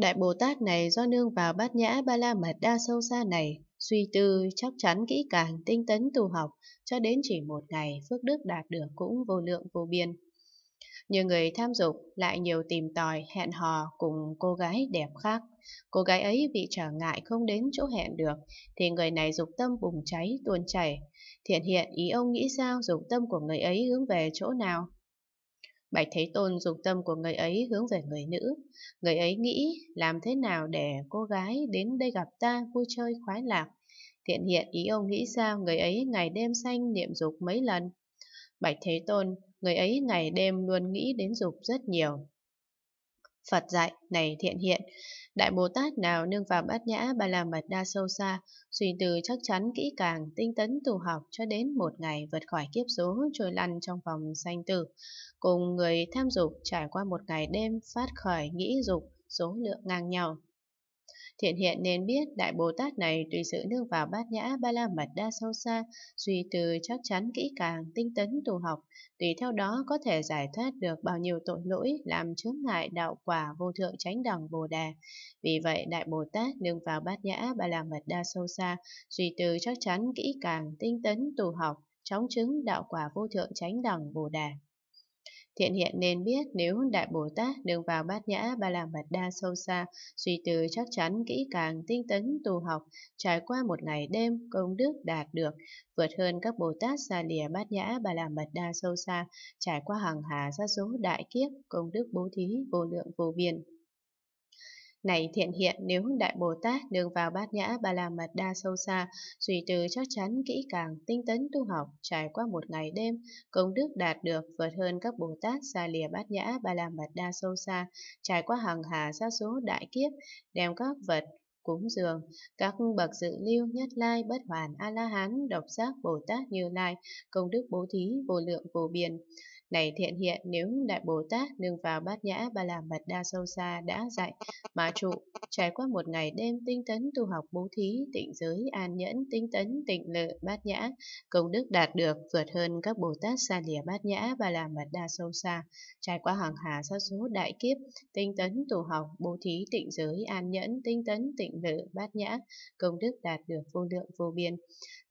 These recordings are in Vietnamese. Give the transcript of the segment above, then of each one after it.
Đại Bồ Tát này do nương vào bát nhã ba la mật đa sâu xa này, suy tư chắc chắn kỹ càng tinh tấn tu học, cho đến chỉ một ngày phước đức đạt được cũng vô lượng vô biên. Nhiều người tham dục lại nhiều tìm tòi hẹn hò cùng cô gái đẹp khác. Cô gái ấy bị trở ngại không đến chỗ hẹn được, thì người này dục tâm bùng cháy, tuôn chảy. Thiện hiện ý ông nghĩ sao dục tâm của người ấy hướng về chỗ nào? Bạch Thế Tôn dùng tâm của người ấy hướng về người nữ. Người ấy nghĩ làm thế nào để cô gái đến đây gặp ta vui chơi khoái lạc. Thiện hiện ý ông nghĩ sao người ấy ngày đêm sanh niệm dục mấy lần. Bạch Thế Tôn, người ấy ngày đêm luôn nghĩ đến dục rất nhiều. Phật dạy, này thiện hiện. Đại Bồ Tát nào nương vào bát nhã ba la mật đa sâu xa, suy tư chắc chắn kỹ càng, tinh tấn tu học cho đến một ngày vượt khỏi kiếp số trôi lăn trong vòng sanh tử. Cùng người tham dục trải qua một ngày đêm phát khởi nghĩ dục số lượng ngang nhau. Thiện hiện nên biết Đại Bồ Tát này tùy sự nương vào bát nhã ba la mật đa sâu xa, suy từ chắc chắn kỹ càng, tinh tấn tu học, tùy theo đó có thể giải thoát được bao nhiêu tội lỗi làm chướng ngại đạo quả vô thượng chánh đẳng Bồ đề Vì vậy, Đại Bồ Tát nương vào bát nhã ba la mật đa sâu xa, suy từ chắc chắn kỹ càng, tinh tấn tu học, chóng chứng đạo quả vô thượng chánh đẳng Bồ đề Thiện hiện nên biết nếu Đại Bồ Tát đường vào bát nhã ba la mật đa sâu xa, suy tư chắc chắn kỹ càng tinh tấn tu học, trải qua một ngày đêm công đức đạt được, vượt hơn các Bồ Tát xa lìa bát nhã ba la mật đa sâu xa, trải qua hàng hà sa số đại kiếp, công đức bố thí vô lượng vô biên. Này thiện hiện nếu Đại Bồ Tát nương vào bát nhã ba la mật đa sâu xa, suy tư chắc chắn kỹ càng, tinh tấn tu học, trải qua một ngày đêm, công đức đạt được vượt hơn các Bồ Tát xa lìa bát nhã ba la mật đa sâu xa, trải qua hàng hà sa số đại kiếp, đem các vật cúng dường, các bậc dự lưu nhất lai bất hoàn A-la-hán, độc giác Bồ Tát như lai, công đức bố thí vô lượng vô biên. Này thiện hiện nếu Đại Bồ Tát nương vào bát nhã ba la mật đa sâu xa đã dạy, mà trụ Trải qua một ngày đêm tinh tấn tu học bố thí, tịnh giới, an nhẫn, tinh tấn, tịnh lự, bát nhã, công đức đạt được vượt hơn các Bồ Tát xa lìa bát nhã và làm mật đa sâu xa. Trải qua hàng hà sa số đại kiếp, tinh tấn tu học bố thí, tịnh giới, an nhẫn, tinh tấn, tịnh lự, bát nhã, công đức đạt được vô lượng vô biên.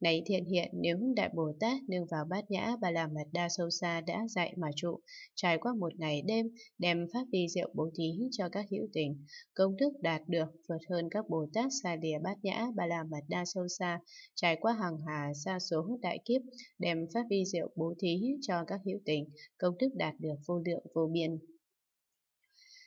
Này thiện hiện, nếu Đại Bồ Tát nương vào bát nhã và làm mật đa sâu xa đã dạy mà trụ, trải qua một ngày đêm, đem pháp vi diệu bố thí cho các hữu tình, công đức đạt đạt được vượt hơn các Bồ Tát Sa lìa bát nhã, ba la mật đa sâu xa, trải qua hàng hà xa số đại kiếp, đem pháp vi diệu bố thí cho các hữu tình, công đức đạt được vô lượng vô biên.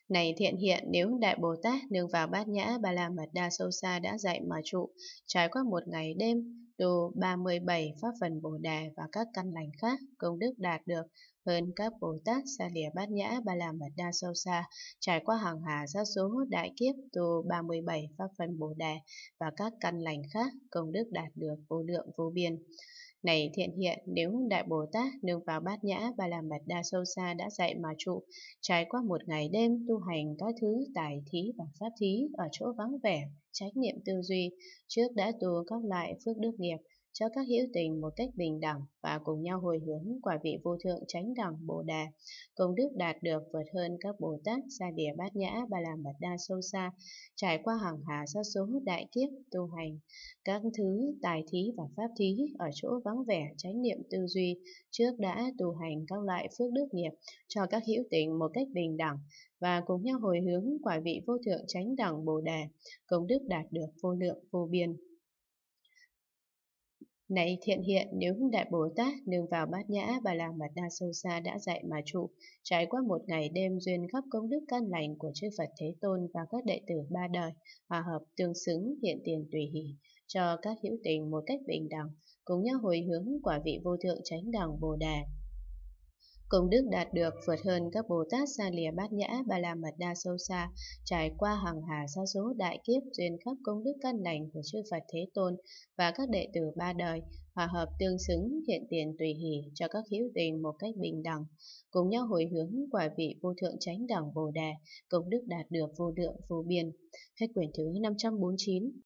Này thiện hiện nếu Đại Bồ Tát nương vào bát nhã ba la mật đa sâu xa đã dạy mà trụ, trải qua một ngày đêm, đồ 37 pháp phần Bồ Đề và các căn lành khác, công đức đạt được hơn các Bồ Tát xa lìa bát nhã ba la mật đa sâu xa, trải qua hàng hà sa số đại kiếp tu 37 pháp phần Bồ Đề và các căn lành khác, công đức đạt được vô lượng vô biên. Này thiện hiện, nếu Đại Bồ Tát nương vào bát nhã và làm mật đa sâu xa đã dạy mà trụ, trải qua một ngày đêm tu hành các thứ tài thí và pháp thí ở chỗ vắng vẻ, trách niệm tư duy, trước đã tu các loại phước đức nghiệp, cho các hữu tình một cách bình đẳng và cùng nhau hồi hướng quả vị vô thượng chánh đẳng Bồ đà công đức đạt được vượt hơn các Bồ Tát Gia địa Bát Nhã Ba Làm bạch Đa Sâu Xa, trải qua hàng hà sa số đại kiếp tu hành, các thứ tài thí và pháp thí ở chỗ vắng vẻ chánh niệm tư duy trước đã tu hành các loại phước đức nghiệp cho các hữu tình một cách bình đẳng và cùng nhau hồi hướng quả vị vô thượng chánh đẳng Bồ Đề, công đức đạt được vô lượng vô biên. Này thiện hiện nếu đại Bồ Tát nương vào bát nhã bà làng mặt đa sâu xa đã dạy mà trụ, trải qua một ngày đêm duyên khắp công đức căn lành của chư Phật Thế Tôn và các đệ tử ba đời, hòa hợp tương xứng hiện tiền tùy hỷ, cho các hữu tình một cách bình đẳng, cùng nhau hồi hướng quả vị vô thượng chánh đẳng Bồ Đà. Công đức đạt được vượt hơn các Bồ Tát Sa lìa bát nhã ba la mật đa sâu xa, trải qua hàng hà sa số đại kiếp duyên khắp công đức căn lành của chư Phật Thế Tôn và các đệ tử ba đời, hòa hợp tương xứng, hiện tiền tùy hỷ cho các hữu tình một cách bình đẳng, cùng nhau hồi hướng quả vị vô thượng chánh đẳng Bồ Đề, công đức đạt được vô lượng vô biên. Hết quyển thứ 549